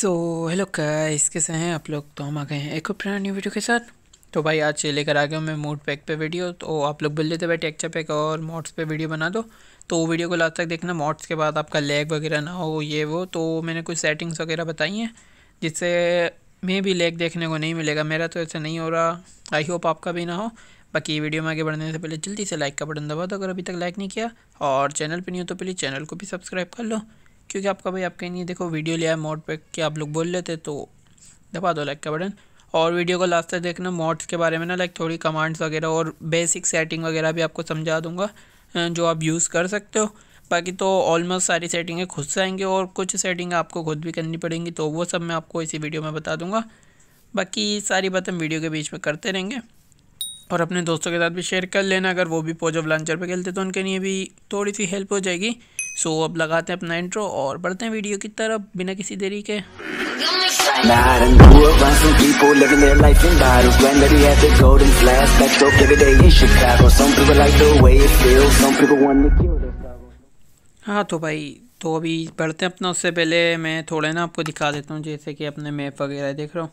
So hello guys कैसे हैं आप लोग तो हम आ गए हैं एक पुराना न्यू वीडियो के साथ तो भाई आज लेकर आ गया मैं मोड पैक पे वीडियो तो आप लोग बोल देते भाई टेक्चर पैक और मॉड्स पे वीडियो बना दो तो वीडियो को लास्ट तक देखना मॉड्स के बाद आपका लैग वगैरह ना हो ये वो तो मैंने कुछ सेटिंग्स वगैरह बताई हैं जिससे मैं भी लैग देखने को नहीं मिलेगा मेरा तो ऐसा नहीं हो रहा आई होप आपका भी ना हो बाकी वीडियो में आगे बढ़ने से पहले जल्दी से लाइक का बटन दबा दो अगर अभी तक लाइक नहीं किया और चैनल पर नहीं हो तो प्लीज़ चैनल को भी सब्सक्राइब कर लो क्योंकि आपका भाई आपके नहीं देखो वीडियो लिया है मॉड पे कि आप लोग बोल लेते तो दबा दो लाइक का बटन और वीडियो को लास्ट तक देखना मॉड्स के बारे में ना लाइक थोड़ी कमांड्स वगैरह और बेसिक सेटिंग वगैरह भी आपको समझा दूंगा जो आप यूज़ कर सकते हो बाकी तो ऑलमोस्ट सारी सेटिंगें खुद से आएंगी और कुछ सेटिंग आपको खुद भी करनी पड़ेंगी तो वो सब मैं आपको इसी वीडियो में बता दूंगा बाकी सारी बातें वीडियो के बीच में करते रहेंगे और अपने दोस्तों के साथ भी शेयर कर लेना अगर वो भी पोजो लॉन्चर पे खेलते तो उनके लिए भी थोड़ी सी हेल्प हो जाएगी सो अब लगाते हैं अपना इंट्रो और बढ़ते हैं वीडियो की तरफ बिना किसी देरी के हाँ तो भाई तो अभी बढ़ते हैं अपना उससे पहले मैं थोड़े ना आपको दिखा देता हूँ जैसे कि अपने मैप वगैरह देख रहा हूँ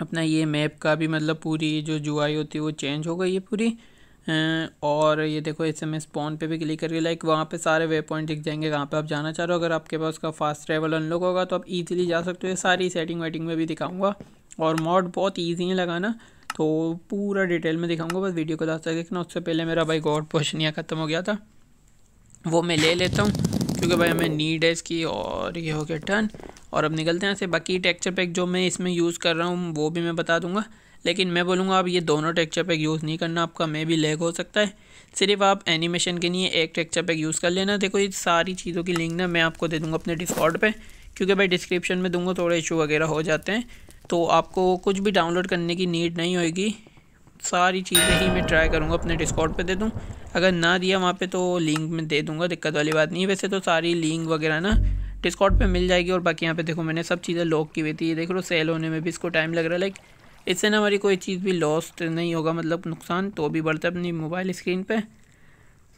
अपना ये मैप का भी मतलब पूरी जो जुआई होती है वो चेंज हो गई है पूरी और ये देखो इस समय स्पॉन पे भी क्लिक करके लाइक वहाँ पे सारे वे पॉइंट दिख जाएंगे कहाँ पे आप जाना चाह रहे हो अगर आपके पास का फास्ट ट्रैवल अनलॉक होगा तो आप इजीली जा सकते हो ये सारी सेटिंग वेटिंग में भी दिखाऊंगा और मॉड बहुत ईजी है लगाना तो पूरा डिटेल में दिखाऊँगा बस वीडियो को लास्ट तक देखना उससे पहले मेरा भाई गॉड पोशनिया ख़त्म हो गया था वो मैं ले लेता हूँ क्योंकि भाई हमें नीड है इसकी और ये हो गया टर्न और अब निकलते हैं ऐसे से बाकी टेक्चर पैक जो मैं इसमें यूज़ कर रहा हूँ वो भी मैं बता दूंगा लेकिन मैं बोलूँगा आप ये दोनों टेक्चर पैक यूज़ नहीं करना आपका मैं भी लेग हो सकता है सिर्फ आप एनिमेशन के लिए एक टेक्चर पैक यूज़ कर लेना देखो ये सारी चीज़ों की लिंक ना मैं आपको दे दूँगा अपने डिस्कॉर्ड पर क्योंकि भाई डिस्क्रिप्शन में दूँगा थोड़े इशू वगैरह हो जाते हैं तो आपको कुछ भी डाउनलोड करने की नीड नहीं होगी सारी चीज़ें ही मैं ट्राई करूँगा अपने डिस्काउंट पे दे दूँ अगर ना दिया वहाँ पे तो लिंक में दे दूँगा दिक्कत वाली बात नहीं है वैसे तो सारी लिंक वगैरह ना डिस्काउंट पे मिल जाएगी और बाकी यहाँ पे देखो मैंने सब चीज़ें लॉक की हुई थी देख लो सेल होने में भी इसको टाइम लग रहा है लाइक इससे ना हमारी कोई चीज़ भी लॉस्ट नहीं होगा मतलब नुकसान तो भी बढ़ता है अपनी मोबाइल स्क्रीन पर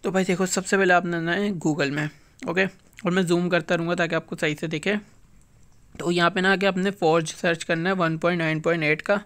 तो भाई देखो सबसे पहले आपने ना है गूगल में ओके और मैं जूम करता रहूँगा ताकि आपको सही से दिखे तो यहाँ पे ना आके आपने फोर्ज सर्च करना है one point nine point eight का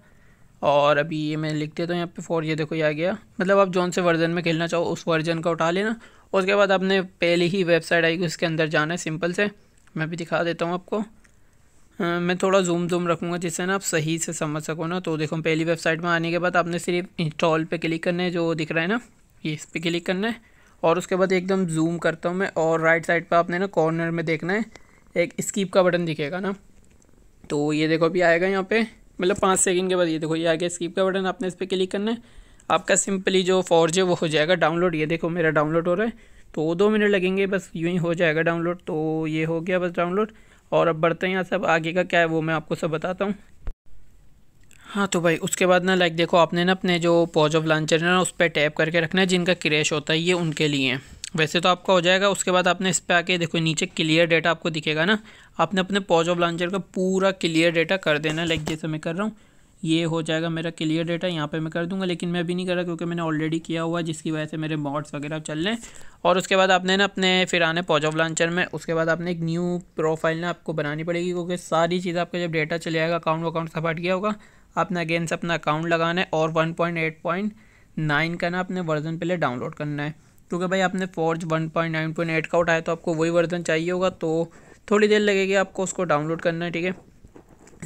और अभी ये मैं लिखते तो यहाँ पे फोर ये देखो ये आ गया मतलब आप जौन से वर्जन में खेलना चाहो उस वर्जन का उठा लेना उसके बाद आपने पहले ही वेबसाइट आएगी उसके अंदर जाना है सिंपल से मैं भी दिखा देता हूँ आपको आ, मैं थोड़ा जूम जूम रखूँगा जिससे ना आप सही से समझ सको ना तो देखो पहली वेबसाइट में आने के बाद आपने सिर्फ इंस्टॉल पर क्लिक करना है जो दिख रहा है ना ये इस पर क्लिक करना है और उसके बाद एकदम जूम करता हूँ मैं और राइट साइड पर आपने ना कॉर्नर में देखना है एक स्कीप का बटन दिखेगा ना तो ये देखो अभी आएगा यहाँ पर मतलब पाँच सेकंड के बाद ये देखो ये आ गया स्किप का बटन आपने इस पर क्लिक करना है आपका सिंपली जो फोर है वो हो जाएगा डाउनलोड ये देखो मेरा डाउनलोड हो रहा है तो दो मिनट लगेंगे बस यूँ ही हो जाएगा डाउनलोड तो ये हो गया बस डाउनलोड और अब बढ़ते हैं यहाँ सब आगे का क्या है वो मैं आपको सब बताता हूँ हाँ तो भाई उसके बाद ना लाइक देखो आपने ना अपने जो पॉज ऑफ लॉन्चर है ना उस पर टैप करके रखना है जिनका क्रैश होता है ये उनके लिए वैसे तो आपका हो जाएगा उसके बाद आपने इस पर आके देखो नीचे क्लियर डेटा आपको दिखेगा ना आपने अपने पॉज ऑफ लॉन्चर का पूरा क्लियर डेटा कर देना लाइक जैसे मैं कर रहा हूँ ये हो जाएगा मेरा क्लियर डेटा यहाँ पे मैं कर दूंगा लेकिन मैं अभी नहीं कर रहा क्योंकि मैंने ऑलरेडी किया हुआ जिसकी वजह से मेरे मॉड्स वगैरह चल रहे हैं और उसके बाद आपने ना अपने फिर आने पॉज ऑफ लॉन्चर में उसके बाद आपने एक न्यू प्रोफाइल ना आपको बनानी पड़ेगी क्योंकि सारी चीज़ आपका जब डेटा चले जाएगा अकाउंट वकाउंट सब हट गया होगा आपने अगेन से अपना अकाउंट लगाना है और one point eight point nine का ना अपने वर्जन पहले डाउनलोड करना है क्योंकि भाई आपने Forge one point nine point eight का उठाया तो आपको वही वर्जन चाहिए होगा तो थोड़ी देर लगेगी आपको उसको डाउनलोड करना है ठीक है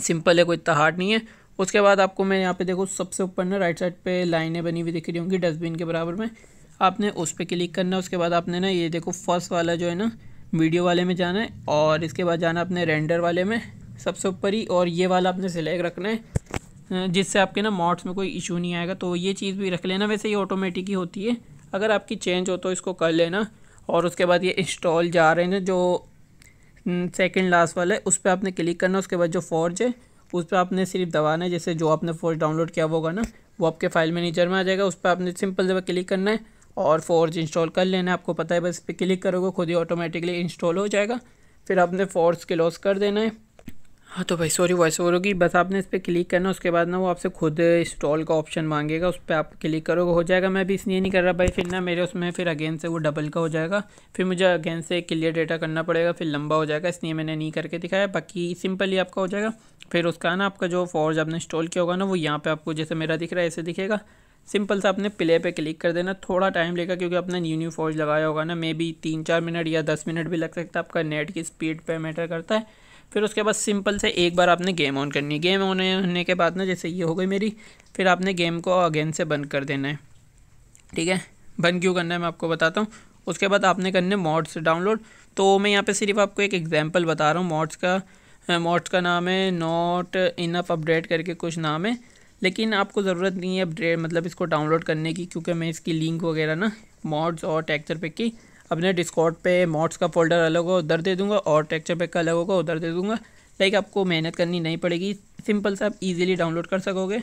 सिंपल है कोई इतना हार्ड नहीं है उसके बाद आपको मैं यहाँ पे देखो सबसे ऊपर ना राइट साइड पे लाइनें बनी हुई दिख रही होंगी डस्टबिन के बराबर में आपने उस पर क्लिक करना है उसके बाद आपने ना ये देखो फर्स्ट वाला जो है ना वीडियो वाले में जाना है और इसके बाद जाना अपने रेंडर वाले में सबसे ऊपर ही और ये वाला आपने सिलेक्ट रखना है जिससे आपके ना मॉड्स में कोई इशू नहीं आएगा तो ये चीज़ भी रख लेना वैसे ये ऑटोमेटिक ही होती है अगर आपकी चेंज हो तो इसको कर लेना और उसके बाद ये इंस्टॉल जा रहे हैं ना जो सेकंड हम्म, लास्ट वाला है उस पर आपने क्लिक करना उसके बाद जो फॉर्ज है उस पर आपने सिर्फ दबाना है जैसे जो आपने फॉर्ज डाउनलोड किया होगा ना वो आपके फाइल मैनेजर में आ जाएगा उस पर आपने सिंपल जब क्लिक करना है और फोर्ज इंस्टॉल कर लेना है आपको पता है बस इस पर क्लिक करोगे खुद ही ऑटोमेटिकली इंस्टॉल हो जाएगा फिर आपने फोर्स क्लोज कर देना है हाँ तो भाई सॉरी वॉइस ओवर होगी बस आपने इस पर क्लिक करना उसके बाद ना वो आपसे खुद इंस्टॉल का ऑप्शन मांगेगा उस पर आप क्लिक करोगे हो जाएगा मैं भी इसलिए नहीं कर रहा भाई फिर ना मेरे उसमें फिर अगेन से वो डबल का हो जाएगा फिर मुझे अगेन से क्लियर डेटा करना पड़ेगा फिर लंबा हो जाएगा इसलिए मैंने नहीं करके दिखाया बाकी सिंपल ही आपका हो जाएगा फिर उसका ना आपका जो फॉर्ज आपने इंस्टॉल किया होगा ना वो यहाँ पर आपको जैसे मेरा दिख रहा है ऐसे दिखेगा सिंपल सा आपने प्ले पे क्लिक कर देना थोड़ा टाइम लेगा क्योंकि आपने न्यू न्यू फॉर्ज लगाया होगा ना मे बी तीन चार मिनट या दस मिनट भी लग सकता है आपका नेट की स्पीड पे मैटर करता है फिर उसके बाद सिंपल से एक बार आपने गेम ऑन करनी है गेम ऑन होने के बाद ना जैसे ये हो गई मेरी फिर आपने गेम को अगेन से बंद कर देना है ठीक है बंद क्यों करना है मैं आपको बताता हूँ उसके बाद आपने करने मॉड्स डाउनलोड तो मैं यहाँ पे सिर्फ आपको एक एग्जांपल बता रहा हूँ मॉड्स का मॉड्स का नाम है नॉट इनफ अपडेट करके कुछ नाम है लेकिन आपको ज़रूरत नहीं है अपडेट मतलब इसको डाउनलोड करने की क्योंकि मैं इसकी लिंक वगैरह ना मॉड्स और टेक्चर पे की अपने डिस्कॉर्ड पे मॉड्स का फोल्डर अलग होगा उधर दे दूंगा और टेक्चर पैक का अलग होगा उधर दे दूंगा लाइक आपको मेहनत करनी नहीं पड़ेगी सिंपल से आप इजीली डाउनलोड कर सकोगे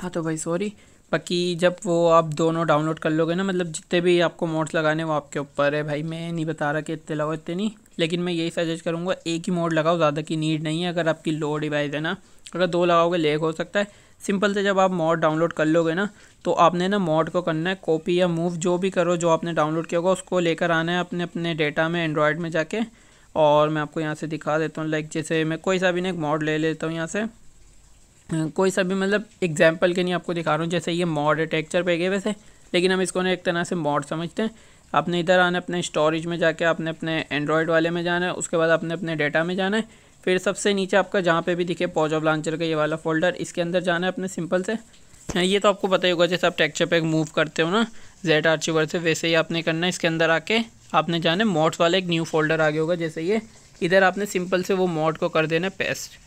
हाँ तो भाई सॉरी बाकी जब वो आप दोनों डाउनलोड कर लोगे ना मतलब जितने भी आपको मोड्स लगाने वो आपके ऊपर है भाई मैं नहीं बता रहा कि इतने लगाओ इतने नहीं लेकिन मैं यही सजेस्ट करूँगा एक ही मोड लगाओ ज़्यादा की नीड नहीं है अगर आपकी लो डिवाइस है ना अगर दो लगाओगे लेक हो सकता है सिंपल से जब आप मॉड डाउनलोड कर लोगे ना तो आपने ना मॉड को करना है कॉपी या मूव जो भी करो जो आपने डाउनलोड किया होगा उसको लेकर आना है अपने अपने डेटा में एंड्रॉयड में जाके और मैं आपको यहाँ से दिखा देता हूँ लाइक जैसे मैं कोई सा भी ना एक मॉड ले लेता हूँ यहाँ से कोई सा भी मतलब एग्जाम्पल के नहीं आपको दिखा रहा हूँ जैसे ये मॉड है टेक्चर पे गए वैसे लेकिन हम इसको ना एक तरह से मॉड समझते हैं आपने इधर आना अपने स्टोरेज में जाके आपने अपने एंड्रॉयड वाले में जाना है उसके बाद आपने अपने डेटा में जाना है फिर सबसे नीचे आपका जहाँ पे भी दिखे पॉज ऑफ लॉन्चर का ये वाला फोल्डर इसके अंदर जाना है अपने सिंपल से हाँ, ये तो आपको पता ही होगा जैसे आप टेक्चर पैक मूव करते हो ना जेड आर्चिवर से वैसे ही आपने करना है इसके अंदर आके आपने जाना है मॉड्स वाला एक न्यू फोल्डर आगे होगा जैसे ये इधर आपने सिंपल से वो मॉड को कर देना पेस्ट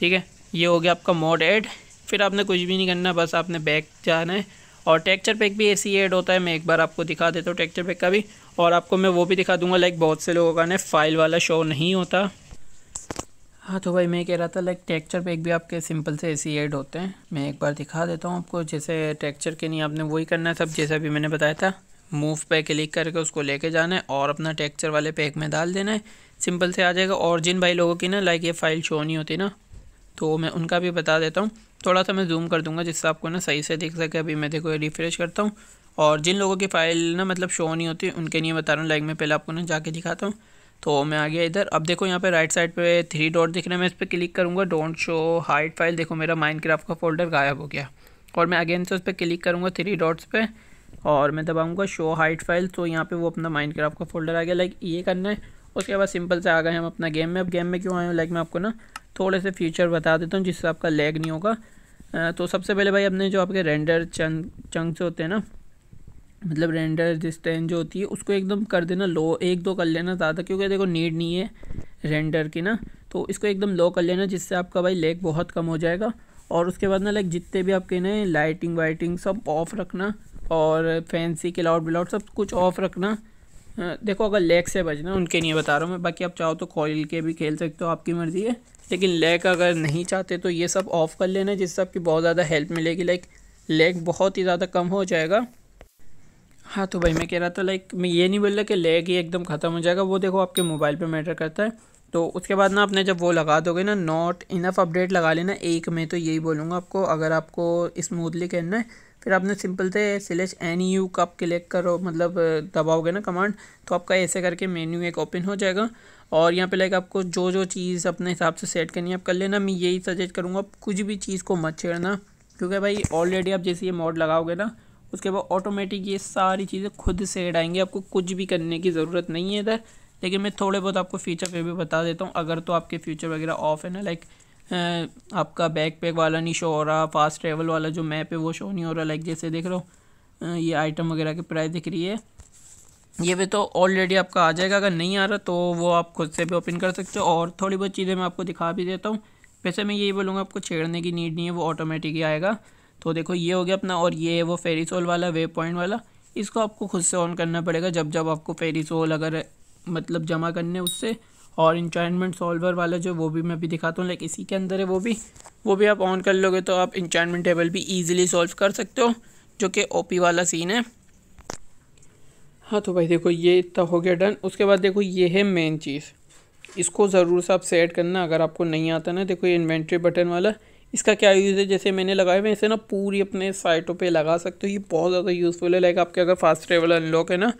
ठीक है ये हो गया आपका मॉड ऐड फिर आपने कुछ भी नहीं करना बस आपने बैक जाना है और टेक्चर पैक भी ऐसे ही ऐड होता है मैं एक बार आपको दिखा देता हूँ टेक्चर पैक का भी और आपको मैं वो भी दिखा दूंगा लाइक बहुत से लोगों का ना फाइल वाला शो नहीं होता हाँ तो भाई मैं कह रहा था लाइक टेक्चर पैक भी आपके सिंपल से ऐसे ऐड होते हैं मैं एक बार दिखा देता हूँ आपको जैसे टेक्चर के नहीं आपने वही करना है सब जैसा भी मैंने बताया था मूव पे क्लिक करके उसको लेके जाना है और अपना टेक्चर वाले पैक में डाल देना है सिंपल से आ जाएगा और जिन भाई लोगों की ना लाइक ये फाइल शो नहीं होती ना तो मैं उनका भी बता देता हूँ थोड़ा सा मैं जूम कर दूंगा जिससे आपको ना सही से दिख सके अभी मैं देखो रिफ़्रेश करता हूँ और जिन लोगों की फ़ाइल ना मतलब शो नहीं होती उनके लिए बता रहा हूँ लाइक मैं पहले आपको ना जाके दिखाता हूँ तो मैं आ गया इधर अब देखो यहाँ पे राइट साइड पे थ्री डॉट दिख रहे हैं मैं इस पर क्लिक करूँगा डोंट शो हाइड फाइल देखो मेरा माइनक्राफ्ट का फोल्डर गायब हो गया और मैं अगेन से उस पर क्लिक करूँगा थ्री डॉट्स पे और मैं दबाऊँगा शो हाइड फाइल तो यहाँ पे वो अपना माइनक्राफ्ट का फोल्डर आ गया लाइक ये करना है उसके बाद सिंपल से आ गए हम अपना गेम में अब गेम में क्यों आए लाइक मैं आपको ना थोड़े से फ्यूचर बता देता हूँ जिससे आपका लैग नहीं होगा तो सबसे पहले भाई अपने जो आपके रेंडर चंग चंक्स होते हैं ना मतलब रेंडर रेजिस्टेंस जो होती है उसको एकदम कर देना लो एक दो कर लेना ज़्यादा क्योंकि देखो नीड नहीं है रेंडर की ना तो इसको एकदम लो कर लेना जिससे आपका भाई लेग बहुत कम हो जाएगा और उसके बाद ना लाइक जितने भी आपके ना लाइटिंग वाइटिंग सब ऑफ रखना और फैंसी के ब्लाउड सब कुछ ऑफ रखना देखो अगर लेग से बजना उनके लिए बता रहा हूँ मैं बाकी आप चाहो तो कॉल के भी खेल सकते हो आपकी मर्ज़ी है लेकिन लेग अगर नहीं चाहते तो ये सब ऑफ़ कर लेना जिससे आपकी बहुत ज़्यादा हेल्प मिलेगी लाइक लेग बहुत ही ज़्यादा कम हो जाएगा हाँ तो भाई मैं कह रहा था लाइक मैं ये नहीं बोल रहा कि लेग ही एकदम ख़त्म हो जाएगा वो देखो आपके मोबाइल पे मैटर करता है तो उसके बाद ना आपने जब वो लगा दोगे ना नॉट इनफ अपडेट लगा लेना एक में तो यही बोलूँगा आपको अगर आपको स्मूथली करना है फिर आपने सिंपल से सिलेश एन यू का क्लिक करो मतलब दबाओगे ना कमांड तो आपका ऐसे करके मेन्यू एक ओपन हो जाएगा और यहाँ पे लाइक आपको जो जो चीज़ अपने हिसाब से सेट करनी है आप कर लेना मैं यही सजेस्ट करूँगा आप कुछ भी चीज़ को मत छेड़ना क्योंकि भाई ऑलरेडी आप जैसे ये मोड लगाओगे ना उसके बाद ऑटोमेटिक ये सारी चीज़ें खुद से एड आएंगी आपको कुछ भी करने की ज़रूरत नहीं है इधर लेकिन मैं थोड़े बहुत आपको फ़ीचर पे भी बता देता हूँ अगर तो आपके फ्यूचर वगैरह ऑफ है ना लाइक आपका बैक पैक वाला नहीं शो हो रहा फास्ट ट्रेवल वाला जो मैप है वो शो नहीं हो रहा लाइक जैसे देख रहा हूँ ये आइटम वगैरह की प्राइस दिख रही है ये भी तो ऑलरेडी आपका आ जाएगा अगर नहीं आ रहा तो वो आप खुद से भी ओपन कर सकते हो और थोड़ी बहुत चीज़ें मैं आपको दिखा भी देता हूँ वैसे मैं यही बोलूँगा आपको छेड़ने की नीड नहीं है वो ऑटोमेटिक ही आएगा तो देखो ये हो गया अपना और ये है वो फेरीसोल वाला वेव पॉइंट वाला इसको आपको खुद से ऑन करना पड़ेगा जब जब आपको फेरीसोल अगर मतलब जमा करने उससे और इंचाइनमेंट सॉल्वर वाला जो वो भी मैं भी दिखाता हूँ लाइक इसी के अंदर है वो भी वो भी आप ऑन कर लोगे तो आप इंचाइनमेंट टेबल भी ईजिली सॉल्व कर सकते हो जो कि ओ वाला सीन है हाँ तो भाई देखो ये इतना हो गया डन उसके बाद देखो ये है मेन चीज़ इसको ज़रूर से आप सेट करना अगर आपको नहीं आता ना देखो ये इन्वेंट्री बटन वाला इसका क्या यूज़ है जैसे मैंने लगाया मैं इसे ना पूरी अपने साइटों पे लगा सकते हो ये बहुत ज़्यादा यूज़फुल है लाइक आपके अगर फास्ट ट्रेवल अनलॉक है ना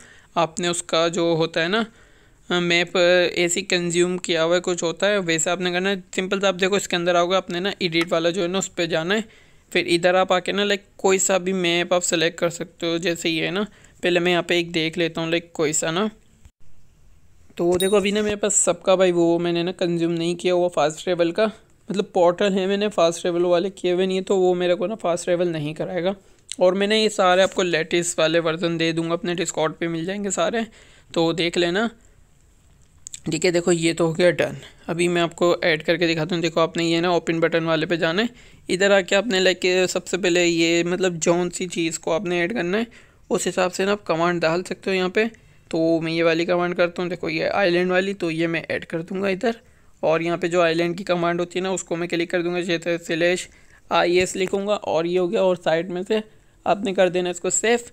आपने उसका जो होता है ना मैप ऐसी कंज्यूम किया हुआ है कुछ होता है वैसे आपने करना है सिंपल सा आप देखो इसके अंदर आओगे आपने ना एडिट वाला जो है ना उस पर जाना है फिर इधर आप आके ना लाइक कोई सा भी मैप आप सेलेक्ट कर सकते हो जैसे ये है ना पहले मैं यहाँ पे एक देख लेता हूँ लाइक कोई सा ना तो देखो अभी ना मेरे पास सबका भाई वो मैंने ना कंज्यूम नहीं किया हुआ फास्ट ट्रेवल का मतलब पोर्टल है मैंने फास्ट ट्रेवल वाले किए हुए नहीं है तो वो मेरे को ना फास्ट ट्रेवल नहीं कराएगा और मैंने ये सारे आपको लेटेस्ट वाले वर्जन दे दूंगा अपने डिस्काउंट पे मिल जाएंगे सारे तो देख लेना ठीक है देखो ये तो हो गया डन अभी मैं आपको ऐड करके दिखाता हूँ देखो आपने ये ना ओपन बटन वाले पे जाना है इधर आके आपने लाइक सबसे पहले ये मतलब जौन सी चीज़ को आपने ऐड करना है उस हिसाब से ना आप कमांड डाल सकते हो यहाँ पे तो मैं ये वाली कमांड करता हूँ देखो ये आइलैंड वाली तो ये मैं ऐड कर दूँगा इधर और यहाँ पे जो आईलैंड की कमांड होती है ना उसको मैं क्लिक कर दूंगा जैसे स्लेश आई एस लिखूँगा और ये हो गया और साइड में से आपने कर देना इसको सेफ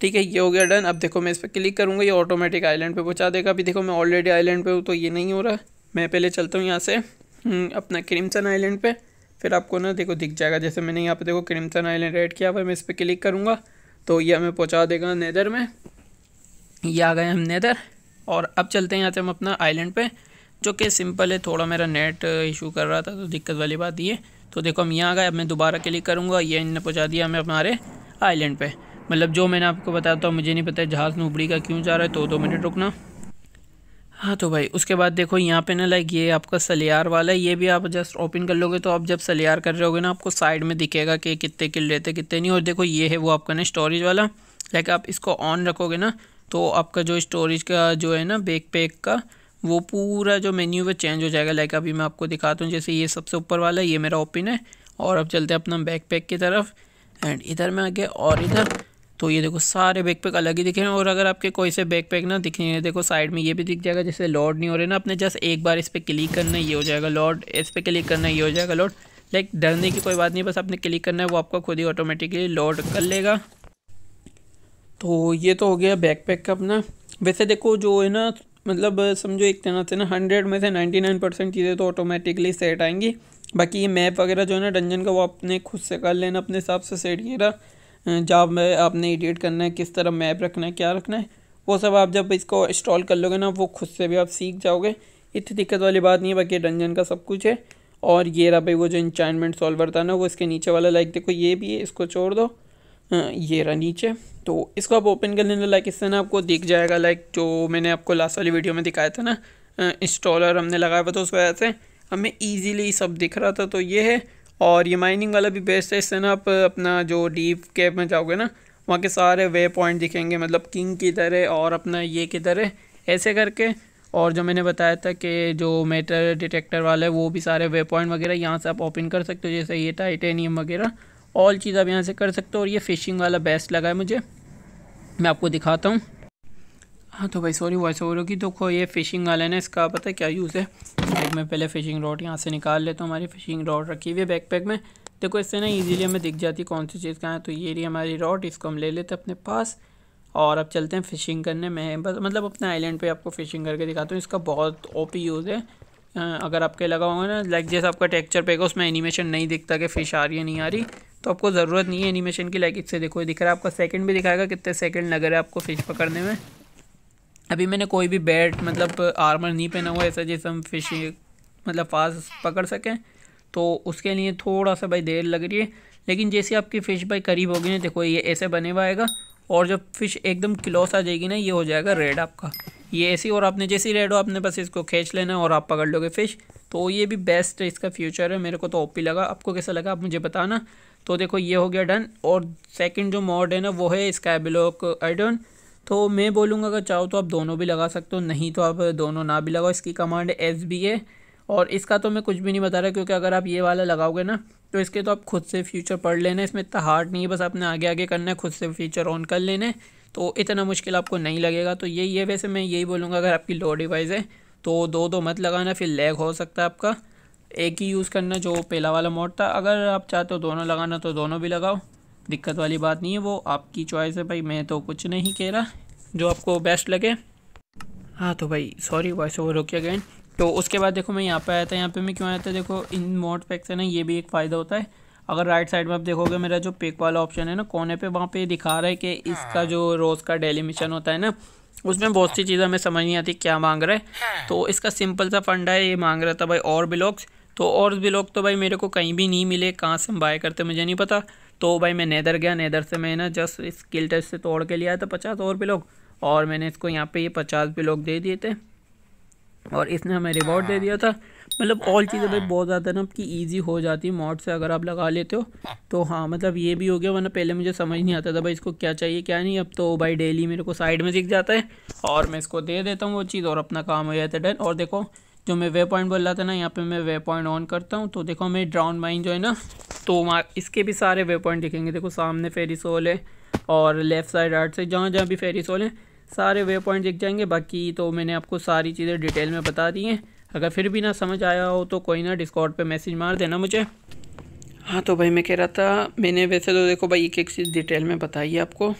ठीक है ये हो गया डन अब देखो मैं इस पर क्लिक करूँगा ये ऑटोमेटिक आईलैंड पे पहुँचा देगा अभी देखो मैं ऑलरेडी आईलैंड पे हूँ तो ये नहीं हो रहा मैं पहले चलता हूँ यहाँ से हम्म, अपना क्रिमसन आइलैंड पे फिर आपको ना देखो दिख जाएगा जैसे मैंने यहाँ पे देखो क्रिमसन आइलैंड एड किया हुआ मैं इस पर क्लिक करूँगा तो ये हमें पहुँचा देगा नैदर में ये आ गए हम नैदर और अब चलते हैं यहाँ से हम अपना आइलैंड पर जो कि सिंपल है थोड़ा मेरा नेट इशू uh, कर रहा था तो दिक्कत वाली बात ये तो देखो हम यहाँ गए अब मैं दोबारा क्लिक करूँगा ये इनने पहुँचा दिया हमें हमारे आइलैंड पर मतलब जो मैंने आपको बताया था मुझे नहीं पता जहाज़ नूबड़ी का क्यों जा रहा है तो दो मिनट रुकना हाँ तो भाई उसके बाद देखो यहाँ पे ना लाइक ये आपका सलियार वाला है ये भी आप जस्ट ओपन कर लोगे तो आप जब सलियार कर रहे होगे ना आपको साइड में दिखेगा कि कितने किल रहते कितने नहीं और देखो ये है वो आपका ना स्टोरेज वाला लाइक आप इसको ऑन रखोगे ना तो आपका जो स्टोरेज का जो है ना बैक पैक का वो पूरा जो मेन्यू है चेंज हो जाएगा लाइक अभी मैं आपको दिखाता हूँ जैसे ये सबसे ऊपर वाला ये मेरा ओपिन है और अब चलते हैं अपना बैक पैक की तरफ एंड इधर में आ गया और इधर तो ये देखो सारे बैक पैक अलग ही दिखे हैं और अगर आपके कोई से बैक पैक ना दिखे हैं देखो साइड में ये भी दिख जाएगा जैसे लॉड नहीं हो रहे ना आपने जस्ट एक बार इस पर क्लिक करना ये हो जाएगा लॉड इस पर क्लिक करना ये हो जाएगा लॉड लाइक डरने की कोई बात नहीं बस आपने क्लिक करना है वो आपका खुद ही ऑटोमेटिकली लॉड कर लेगा तो ये तो हो गया पैक का अपना वैसे देखो जो है ना मतलब समझो एक तरह से ना हंड्रेड में से नाइन्टी नाइन परसेंट चीज़ें तो ऑटोमेटिकली सेट आएंगी बाकी ये मैप वगैरह जो है ना डंजन का वो आपने खुद से कर लेना अपने हिसाब से सेट किया जहाँ आपने एडिट करना है किस तरह मैप रखना है क्या रखना है वो सब आप जब इसको इंस्टॉल कर लोगे ना वो खुद से भी आप सीख जाओगे इतनी दिक्कत वाली बात नहीं है बाकी डंजन का सब कुछ है और ये रहा भाई वो जो इंचाइनमेंट सॉल्वर था ना वो इसके नीचे वाला लाइक देखो ये भी है इसको छोड़ दो ये रहा नीचे तो इसको आप ओपन कर लेना लाइक इससे ना आपको दिख जाएगा लाइक जो मैंने आपको लास्ट वाली वीडियो में दिखाया था ना इंस्टॉलर हमने लगाया हुआ था उस वजह से हमें ईजीली सब दिख रहा था तो ये है और ये माइनिंग वाला भी बेस्ट है इससे ना आप अपना जो डीप कैप में जाओगे ना वहाँ के सारे वे पॉइंट दिखेंगे मतलब किंग किधर है और अपना ये किधर है ऐसे करके और जो मैंने बताया था कि जो मेटर डिटेक्टर वाला है वो भी सारे वे पॉइंट वगैरह यहाँ से आप ओपन कर सकते हो जैसे ये टाइटेनियम वगैरह ऑल चीज़ आप यहाँ से कर सकते हो और ये फ़िशिंग वाला बेस्ट लगा है मुझे मैं आपको दिखाता हूँ हाँ तो भाई सॉरी वॉइस ओवर होगी देखो ये फ़िशिंग वाला है इसका पता है क्या यूज़ है बैग में पहले फ़िशिंग रॉड यहाँ से निकाल लेता तो हूँ हमारी फ़िशिंग रॉड रखी हुई है बैक पैक में देखो इससे ना इजीली हमें दिख जाती कौन सी चीज़ कहाँ है तो ये रही हमारी रॉड इसको हम ले लेते अपने पास और अब चलते हैं फ़िशिंग करने में बस मतलब अपने आइलैंड पे आपको फ़िशिंग करके दिखाता हूँ इसका बहुत ओपी यूज़ है अगर आपके लगा होगा ना लाइक जैसे आपका टेक्चर पेगा उसमें एनिमेशन नहीं दिखता कि फ़िश आ रही है नहीं आ रही तो आपको ज़रूरत नहीं है एनिमेशन की लाइक इससे देखो दिख रहा है आपका सेकंड भी दिखाएगा कितने सेकंड लग रहा है आपको फिश पकड़ने में अभी मैंने कोई भी बैट मतलब आर्मर नहीं पहना हुआ ऐसा जैसे हम फिश मतलब फास्ट पकड़ सकें तो उसके लिए थोड़ा सा भाई देर लग रही है लेकिन जैसे आपकी फ़िश भाई करीब होगी ना देखो ये ऐसे बने हुआ आएगा और जब फिश एकदम क्लोस आ जाएगी ना ये हो जाएगा रेड आपका ये ऐसी और आपने जैसी रेड हो आपने बस इसको खींच लेना और आप पकड़ लोगे फ़िश तो ये भी बेस्ट इसका फ्यूचर है मेरे को तो ओपी लगा आपको कैसा लगा आप मुझे बताना तो देखो ये हो गया डन और सेकंड जो मॉड है ना वो है स्काई ब्लॉक आइडन तो मैं बोलूँगा अगर चाहो तो आप दोनों भी लगा सकते हो नहीं तो आप दोनों ना भी लगाओ इसकी कमांड एस बी है और इसका तो मैं कुछ भी नहीं बता रहा क्योंकि अगर आप ये वाला लगाओगे ना तो इसके तो आप खुद से फ्यूचर पढ़ लेना इसमें इतना हार्ड नहीं है बस आपने आगे आगे करना है खुद से फ्यूचर ऑन कर लेने तो इतना मुश्किल आपको नहीं लगेगा तो यही है वैसे मैं यही बोलूँगा अगर आपकी लो डिवाइस है तो दो दो मत लगाना फिर लैग हो सकता है आपका एक ही यूज़ करना जो पहला वाला मोड था अगर आप चाहते हो दोनों लगाना तो दोनों भी लगाओ दिक्कत वाली बात नहीं है वो आपकी चॉइस है भाई मैं तो कुछ नहीं कह रहा जो आपको बेस्ट लगे हाँ तो भाई सॉरी वॉइस ओवर रोके गए तो उसके बाद देखो मैं यहाँ पे आया था यहाँ पे मैं क्यों आया था देखो इन मोड पैक से ना ये भी एक फ़ायदा होता है अगर राइट साइड में आप देखोगे मेरा जो पिक वाला ऑप्शन है ना कोने पे वहाँ पे दिखा रहा है कि इसका हाँ। जो रोज़ का डेली मिशन होता है ना उसमें बहुत सी चीज़ें हमें समझ नहीं आती क्या मांग रहा है हाँ। तो इसका सिंपल सा फंडा है ये मांग रहा था भाई और ब्लॉग्स तो और भी लोग तो भाई मेरे को कहीं भी नहीं मिले कहाँ से हम बाय करते मुझे नहीं पता तो भाई मैं नैदर गया नैदर से मैं ना जस्ट स्किल टेस्ट से तोड़ के लिया था पचास और भी लोग और मैंने इसको यहाँ पे ये पचास भी लोग दे दिए थे और इसने हमें रिवॉर्ड दे दिया था मतलब ऑल चीज़ें भाई बहुत ज़्यादा ना आपकी ईजी हो जाती है मॉड से अगर आप लगा लेते हो तो हाँ मतलब ये भी हो गया वरना पहले मुझे समझ नहीं आता था भाई इसको क्या चाहिए क्या नहीं अब तो भाई डेली मेरे को साइड में दिख जाता है और मैं इसको दे देता हूँ वो चीज़ और अपना काम हो जाता है डन और देखो जो मैं वे पॉइंट बोल रहा था ना यहाँ पे मैं वे पॉइंट ऑन करता हूँ तो देखो हमें ड्राउन माइन जो है ना तो वहाँ इसके भी सारे वे पॉइंट दिखेंगे देखो सामने फेरी सोल है और लेफ़्ट साइड राइट साइड जहाँ जहाँ भी सोल है सारे वे पॉइंट दिख जाएंगे बाकी तो मैंने आपको सारी चीज़ें डिटेल में बता दी हैं अगर फिर भी ना समझ आया हो तो कोई ना डिस्कॉर्ड पर मैसेज मार देना मुझे हाँ तो भाई मैं कह रहा था मैंने वैसे तो देखो भाई एक एक चीज़ डिटेल में बताई है आपको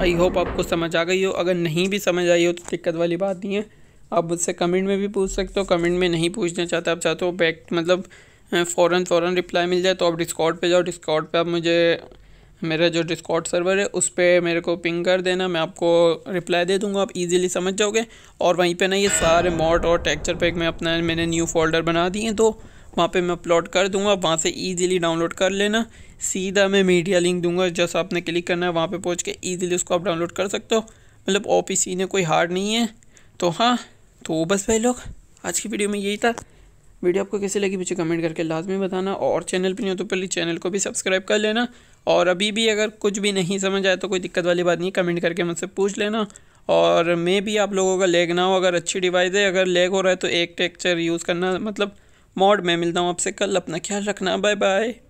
आई होप आपको समझ आ गई हो अगर नहीं भी समझ आई हो तो दिक्कत वाली बात नहीं है आप मुझसे कमेंट में भी पूछ सकते हो कमेंट में नहीं पूछना चाहते आप चाहते हो बैक मतलब फ़ौरन फ़ौरन रिप्लाई मिल जाए तो आप डिस्काउट पे जाओ डिस्काउट पे आप मुझे मेरा जो डिस्कॉट सर्वर है उस पर मेरे को पिंग कर देना मैं आपको रिप्लाई दे दूंगा आप इजीली समझ जाओगे और वहीं पे ना ये सारे मॉड और टेक्चर पैक में अपना मैंने न्यू फोल्डर बना दिए तो वहाँ पे मैं अपलोड कर दूंगा वहाँ से इजीली डाउनलोड कर लेना सीधा मैं मीडिया लिंक दूंगा जैसे आपने क्लिक करना है वहाँ पर पहुँच के ईजिली उसको आप डाउनलोड कर सकते हो मतलब ओ ने कोई हार्ड नहीं है तो हाँ तो बस भाई लोग आज की वीडियो में यही था वीडियो आपको कैसे लगी मुझे कमेंट करके लाजमी बताना और चैनल पर नहीं हो तो पहले चैनल को भी सब्सक्राइब कर लेना और अभी भी अगर कुछ भी नहीं समझ आया तो कोई दिक्कत वाली बात नहीं कमेंट करके मुझसे पूछ लेना और मे भी आप लोगों का लेग ना हो अगर अच्छी डिवाइस है अगर लेग हो रहा है तो एक टेक्चर यूज़ करना मतलब मॉड मैं मिलता हूँ आपसे कल अपना ख्याल रखना बाय बाय